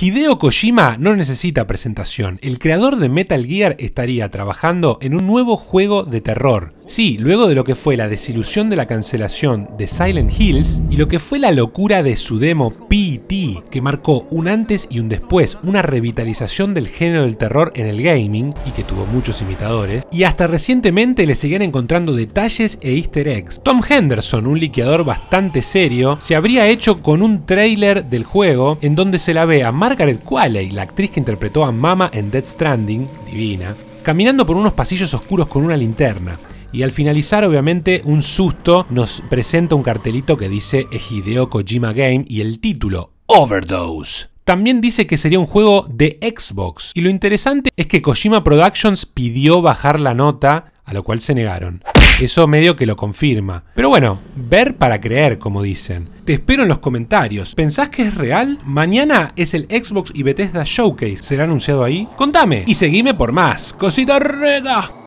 Hideo Kojima no necesita presentación. El creador de Metal Gear estaría trabajando en un nuevo juego de terror. Sí, luego de lo que fue la desilusión de la cancelación de Silent Hills y lo que fue la locura de su demo PT, e que marcó un antes y un después, una revitalización del género del terror en el gaming y que tuvo muchos imitadores, y hasta recientemente le seguían encontrando detalles e easter eggs. Tom Henderson, un liqueador bastante serio, se habría hecho con un trailer del juego en donde se la ve a Margaret Qualley, la actriz que interpretó a Mama en Dead Stranding, divina, caminando por unos pasillos oscuros con una linterna. Y al finalizar, obviamente, un susto nos presenta un cartelito que dice Hideo Kojima Game y el título Overdose. También dice que sería un juego de Xbox. Y lo interesante es que Kojima Productions pidió bajar la nota, a lo cual se negaron. Eso medio que lo confirma. Pero bueno, ver para creer, como dicen. Te espero en los comentarios. ¿Pensás que es real? Mañana es el Xbox y Bethesda Showcase. ¿Será anunciado ahí? Contame y seguime por más. Cosita rega.